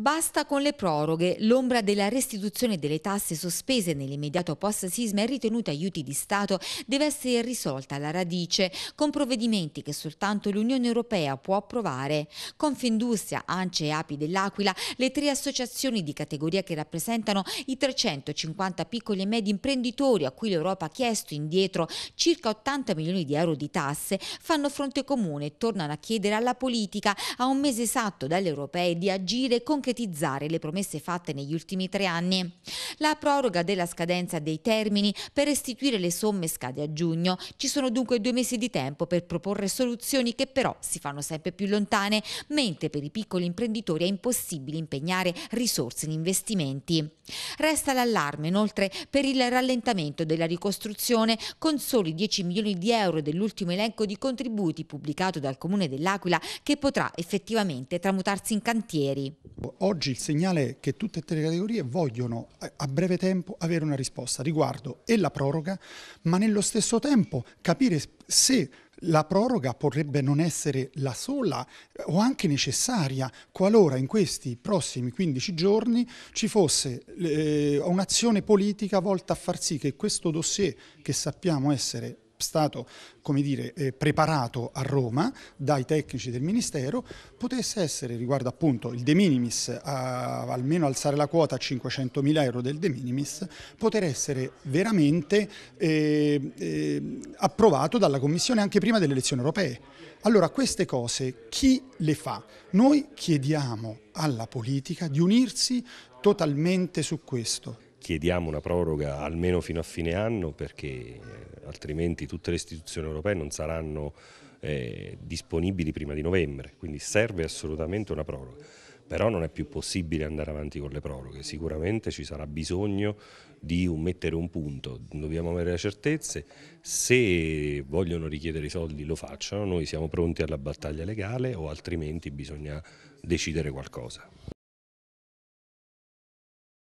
Basta con le proroghe. L'ombra della restituzione delle tasse sospese nell'immediato post-sisma e ritenute aiuti di Stato deve essere risolta alla radice con provvedimenti che soltanto l'Unione Europea può approvare. Confindustria, Ance e Api dell'Aquila, le tre associazioni di categoria che rappresentano i 350 piccoli e medi imprenditori a cui l'Europa ha chiesto indietro circa 80 milioni di euro di tasse, fanno fronte comune e tornano a chiedere alla politica a un mese esatto dalle europee di agire concretamente concretizzare le promesse fatte negli ultimi tre anni. La proroga della scadenza dei termini per restituire le somme scade a giugno. Ci sono dunque due mesi di tempo per proporre soluzioni che però si fanno sempre più lontane, mentre per i piccoli imprenditori è impossibile impegnare risorse in investimenti. Resta l'allarme inoltre per il rallentamento della ricostruzione con soli 10 milioni di euro dell'ultimo elenco di contributi pubblicato dal Comune dell'Aquila che potrà effettivamente tramutarsi in cantieri. Boh, Oggi il segnale che tutte e tre le categorie vogliono eh, a breve tempo avere una risposta riguardo e la proroga, ma nello stesso tempo capire se la proroga potrebbe non essere la sola eh, o anche necessaria qualora in questi prossimi 15 giorni ci fosse eh, un'azione politica volta a far sì che questo dossier, che sappiamo essere stato come dire, eh, preparato a Roma dai tecnici del Ministero potesse essere riguardo appunto il de minimis, a, almeno alzare la quota a 500.000 euro del de minimis, poter essere veramente eh, eh, approvato dalla Commissione anche prima delle elezioni europee. Allora queste cose chi le fa? Noi chiediamo alla politica di unirsi totalmente su questo chiediamo una proroga almeno fino a fine anno perché eh, altrimenti tutte le istituzioni europee non saranno eh, disponibili prima di novembre, quindi serve assolutamente una proroga. Però non è più possibile andare avanti con le proroghe, sicuramente ci sarà bisogno di un mettere un punto, dobbiamo avere le certezze, se vogliono richiedere i soldi lo facciano, noi siamo pronti alla battaglia legale o altrimenti bisogna decidere qualcosa.